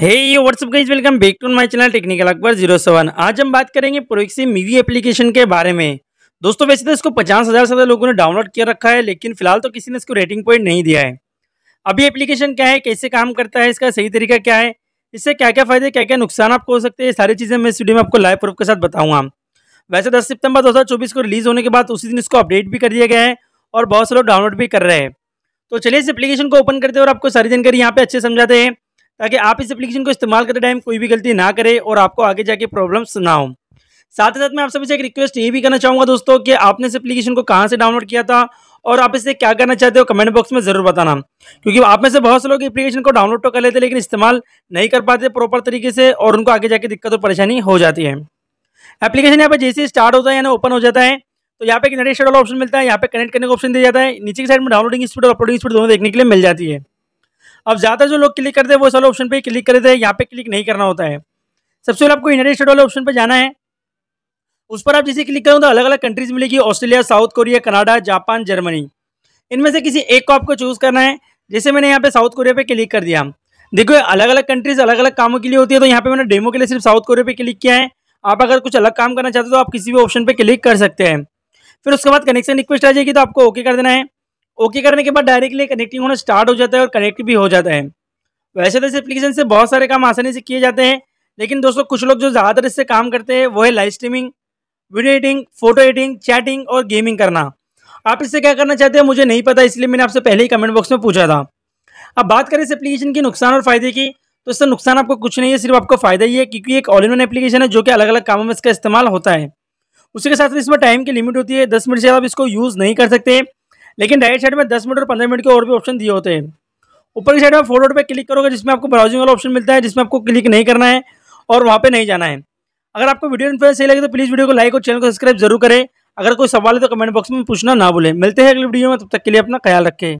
hey yeah what's up guys welcome back to my channel technical Akbar zero seven आज हम बात करेंगे प्रोक्सी मीवी एप्लीकेशन के बारे में दोस्तों वैसे तो इसको पचास हज़ार से ज़्यादा लोगों ने डाउनलोड किया रखा है लेकिन फिलहाल तो किसी ने इसको रेटिंग पॉइंट नहीं दिया है अभी एप्लीकेशन क्या है कैसे काम करता है इसका सही तरीका क्या है इससे क्या क्या फ़ायदे क्या क्या नुकसान आपको हो सकते हैं सारी चीज़ें मैं इस वीडियो में आपको लाइव प्रूफ के साथ बताऊँगा वैसे दस सितंबर दो को रिलीज़ होने के बाद उसी दिन इसको अपडेट भी कर दिया गया है और बहुत से लोग डाउनलोड भी कर रहे हैं तो चलिए इस एप्लीकेशन को ओपन करते हैं और आपको सारी जानकारी यहाँ पे अच्छे समझाते हैं ताकि आप इस एप्लीकेशन को इस्तेमाल करते टाइम कोई भी गलती ना करें और आपको आगे जाके प्रॉब्लम्स ना हो साथ ही साथ मैं आप सभी से एक रिक्वेस्ट ये भी करना चाहूँगा दोस्तों कि आपने इस एप्लीकेशन को कहाँ से डाउनलोड किया था और आप इसे क्या करना चाहते हो कमेंट बॉक्स में ज़रूर बताना क्योंकि आप में से बहुत से लोग एप्लीकेशन को डाउनलोड तो कर लेते लेकिन इस्तेमाल नहीं कर पाते प्रॉपर तरीके से और उनको आगे जाके दिक्कत और परेशानी हो जाती है एप्लीकेशन यहाँ पर जैसे स्टार्ट होता है यानी ओपन हो जाता है तो यहाँ पे एक नेट शेड्यूल ऑप्शन मिलता है यहाँ पे कनेक्ट करने का ऑप्शन दिया जाता है नीचे की साइड में डाउनलोडिंग स्पीड और अपलोडिंग स्पीड दोनों देखने के लिए मिल जाती है अब ज़्यादा जो लोग क्लिक करते हैं वो इस वाले ऑप्शन पर क्लिक करते हैं यहाँ पे क्लिक नहीं करना होता है सबसे पहले आपको इंटरनेट वाले ऑप्शन पर जाना है उस पर आप जैसे क्लिक करें तो अलग अलग कंट्रीज मिलेगी Australia South Korea Canada Japan Germany इनमें से किसी एक को आपको चूज़ करना है जैसे मैंने यहाँ पे साउथ कोरिया पे क्लिक कर दिया देखो अलग अलग कंट्रीज अलग अलग कामों के लिए होती है तो यहाँ पे मैंने डेमो के लिए सिर्फ साउथ कोरिया पे क्लिक किया है आप अगर कुछ अलग काम करना चाहते हो तो आप किसी भी ऑप्शन पर क्लिक कर सकते हैं फिर उसके बाद कनेक्शन रिक्वेस्ट आ जाएगी तो आपको ओके कर देना है ओके करने के बाद डायरेक्टली कनेक्टिंग होना स्टार्ट हो जाता है और कनेक्ट भी हो जाता है वैसे तो इस एप्लीकेशन से बहुत सारे काम आसानी से किए जाते हैं लेकिन दोस्तों कुछ लोग जो ज़्यादातर इससे काम करते हैं वो है live streaming video editing photo editing chatting और गेमिंग करना आप इससे क्या करना चाहते हैं मुझे नहीं पता इसलिए मैंने आपसे पहले ही कमेंट बॉक्स में पूछा था अब बात करें इस एप्लीकेशन के नुकसान और फायदे की तो इससे नुकसान आपको कुछ नहीं है सिर्फ आपको फ़ायदा ही है क्योंकि एक ऑल इन वन एप्लीकेशन है जो कि अलग अलग कामों में इसका इस्तेमाल होता है उसी के साथ इसमें टाइम की लिमिट होती है दस मिनट से आप इसको यूज़ नहीं कर सकते हैं लेकिन राइट साइड में दस मिनट और पंद्रह मिनट के और भी ऑप्शन दिए होते हैं ऊपर की साइड में फोटो पे क्लिक करोगे जिसमें आपको ब्राउजिंग वाला ऑप्शन मिलता है जिसमें आपको क्लिक नहीं करना है और वहाँ पर नहीं जाना है अगर आपको वीडियो इन्फ्लुएंस सही लगे तो प्लीज़ वीडियो को लाइक और चैनल को सब्सक्राइब जरूर करें अगर कोई सवाल है तो कमेंट बॉक्स में पूछना ना भूलें मिलते हैं अगले वीडियो में तब तक के लिए अपना ख्याल रखें